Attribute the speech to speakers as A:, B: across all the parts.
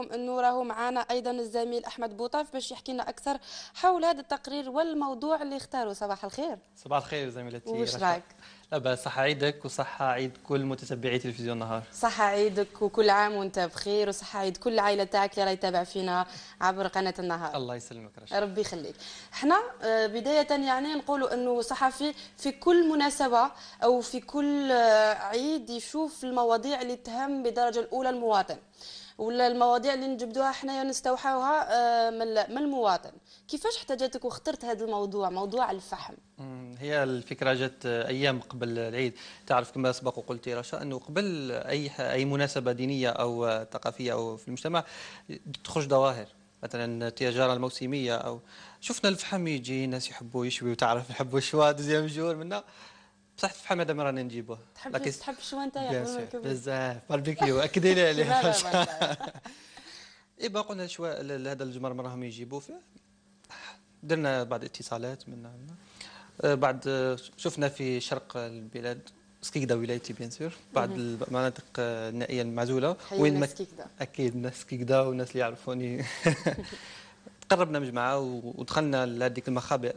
A: نذكركم انه راهو معنا ايضا الزميل احمد بوطاف باش يحكي لنا اكثر حول هذا التقرير والموضوع اللي اختاروا صباح الخير
B: صباح الخير زميلتي وش رايك لا صح صحة عيدك وصحة عيد كل متتبعي تلفزيون نهار
A: صحة عيدك وكل عام وانت بخير وصحة عيد كل العائلة تاعك اللي يتابع فينا عبر قناة النهار
B: الله يسلمك رشا ربي
A: يخليك احنا آه، بداية يعني نقولوا انه صحفي في كل مناسبة او في كل آه، عيد يشوف المواضيع اللي تهم بدرجه الأولى المواطن ولا المواضيع اللي نجبدوها حنايا نستوحاوها آه، من المواطن كيفاش احتاجتك واخترت هذا الموضوع موضوع الفحم
B: هي الفكره جت ايام قبل العيد تعرف كما سبق وقلتي رشا انه قبل اي اي مناسبه دينيه او ثقافيه او في المجتمع تخرج ظواهر مثلا التجاره الموسميه او شفنا الفحم يجي ناس يحبوا يشوي وتعرف يحبوا الشواء دوزيام جور منا بصح الفحم هذا مره نجيبوه تحب لكن... تحب
A: الشواء انت بزاف باربيكيو اكدي لي عليه
B: ايبا قلنا الشواء هذا الجمر راهم يجيبوه فيه درنا بعض اتصالات من آه، بعد آه، شفنا في شرق البلاد سكيكدا ولايتي بيان سور بعض المناطق آه، النائيه المعزوله وين اكيد ناس سكيكدا والناس اللي يعرفوني تقربنا مجمعه ودخلنا لهذيك المخابئ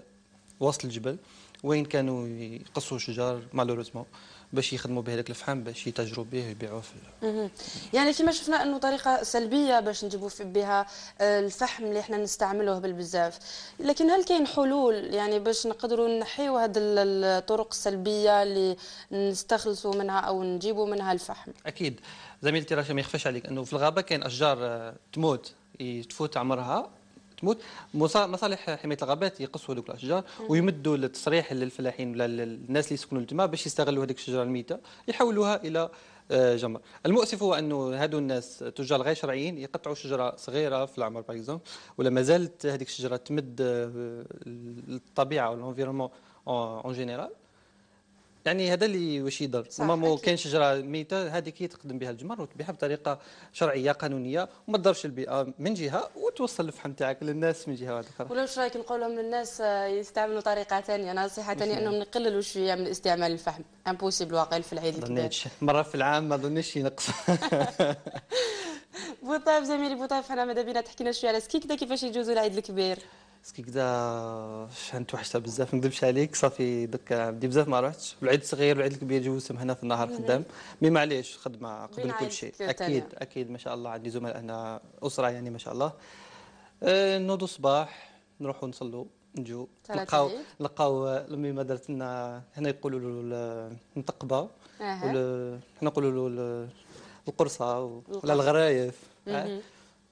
B: وسط الجبل وين كانوا يقصوا شجار مالوريزمون باش يخدموا به هذاك الفحم باش يتاجروا به ويبيعوه
A: في يعني كما شفنا انه طريقه سلبيه باش نجيبوا بها آه، الفحم اللي احنا نستعملوه بالبزاف لكن هل كاين حلول يعني باش نقدروا نحيوا هذه الطرق السلبيه اللي نستخلصوا منها او نجيبوا منها الفحم
B: اكيد زميلتي رشا ما يخفاش عليك انه في الغابه كاين اشجار آه، تموت تفوت عمرها تموت مصالح حمايه الغابات يقصوا هذوك الاشجار ويمدوا التصريح للفلاحين ولا للناس اللي يسكنوا تما باش يستغلوا هذيك الشجره الميته يحولوها الى آه، جمر المؤسف هو انه هادو الناس تجار غير شرعيين يقطعوا شجره صغيره في العمر باغ ولا ما زالت هذيك الشجره تمد آه، الطبيعه والانفيرومون اون جينيرال يعني هذا اللي واش يضر ما كاين شجره ميته هذيك هي تقدم بها الجمر وتبيعها بطريقه شرعيه قانونيه وما تضرش البيئه من جهه وتوصل اللحم تاعك للناس من جهه اخرى ولا
A: واش رايك نقول لهم للناس آه، يستعملوا طريقه ثانيه نصيحه ثانيه انهم يقللوا شويه من استعمال الفحم امبوسيبل واقيل في العيد
B: الكبير مره في العام ما ظنيتش ينقص
A: بوطاف زميلي بوطاف حنا ماذا بينا تحكينا شويه على سكيك كيفاش يجوزوا العيد الكبير
B: باسكو كدا شحال توحشتها بزاف ما نكذبش عليك صافي دوكا عندي بزاف ما رحتش العيد الصغير والعيد الكبير جوزتهم هنا في النهار خدام مي معليش خدمه قبل كل شيء اكيد اكيد ما شاء الله عندي زملاء هنا اسره يعني ما شاء الله آه، نوضوا الصباح نروحوا نصلوا نجو نلقاو نلقاو امي ما درت لنا هنا يقولوا له المنتقبه حنا نقولوا له القرصه ولا الغرايف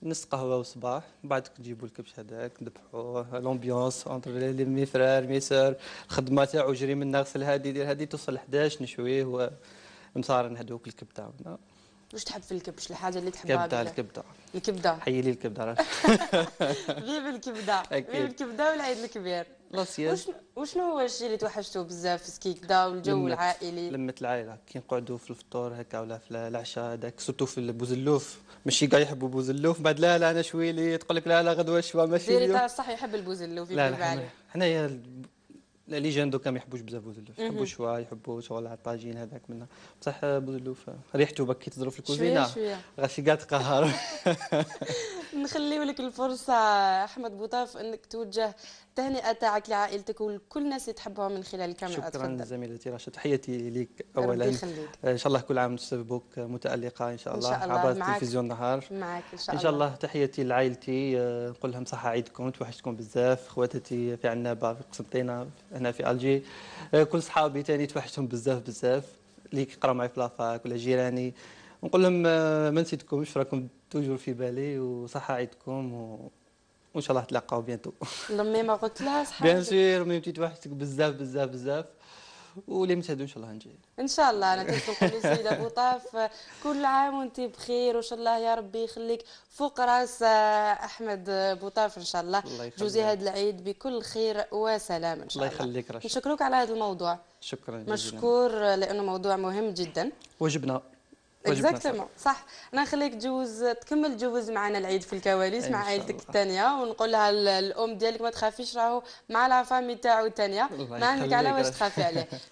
B: نص قهوه وصباح بعد نجيبوا الكبش هذاك نذبحوه لومبيونس اونتر لي مي فرار مي سير الخدمه تاعو جري من نغسل هذه دير هادي توصل 11 نشويه ومصارن هذوك الكبته
A: واش تحب في الكبش الحاجه اللي تحبها الكبده الكبده الكبده
B: حي لي الكبده
A: غير الكبده غير الكبده والعيد الكبير لاسياج وشنو هو الشيء اللي توحشتوه بزاف في دا والجو العائلي
B: لمة العائله كي نقعدوا في الفطور هكا ولا في العشاء هذاك سوتو في البوزلوف ماشي كاع يحبوا بوزلوف بعد لا لا انا لي تقول لك لا لا غدوه شوا ماشي ديري تاع
A: صح يحب البوزلوف لا لا
B: حنايا لا لي جان دوكا ما يحبوش بزاف بوزلوف يحبوا شوا يحبوا شغل الطاجين هذاك منها بصح بوزلوف ريحته بكي تضرب في الكوزينه غاشي قاع تقهر
A: نخليو لك الفرصه احمد بوطاف انك توجه التهنئه تاعك لعائلتك ولكل الناس اللي تحبهم من خلال الكاميرا شكرا
B: زميلتي رشا تحياتي ليك اولا ان شاء الله كل عام بوك متالقه ان شاء الله, إن شاء الله. عبر التلفزيون نهار معك ان شاء الله ان شاء الله تحياتي لعائلتي آه، نقول لهم صحه عيدكم توحشتكم بزاف خواتاتي في عنابه في قسنطينه هنا في الجي آه، كل صحابي تاني توحشتهم بزاف بزاف اللي كيقراو معايا في لافاك ولا جيراني نقول لهم آه، ما نسيتكمش راكم توجور في بالي وصحه عيدكم و... وان شاء الله تلاقاو بيانتو
A: لمي ما قلت لها بيان
B: سور ميم تيتوحشتك بزاف بزاف بزاف واللي ان شاء الله نجي
A: ان شاء الله انا تلتقوا نقول سيد ابو طاف كل عام وانت بخير وان شاء الله يا ربي يخليك فوق راس آه، احمد آه، ابو طاف ان شاء الله, الله جوزي هذا العيد بكل خير وسلام ان شاء الله الله يخليك رشا نشكرك على هذا الموضوع
B: شكرا جزيلا مشكور
A: آه، لانه موضوع مهم جدا
B: وجبنا اكزاكتومون
A: صح انا نخليك تجوز تكمل تجوز معنا العيد في الكواليس مع عائلتك الثانيه ونقول لها الام ديالك ما تخافيش راهو مع لا فامي تاعو الثانيه ما عندك على واش تخافي عليه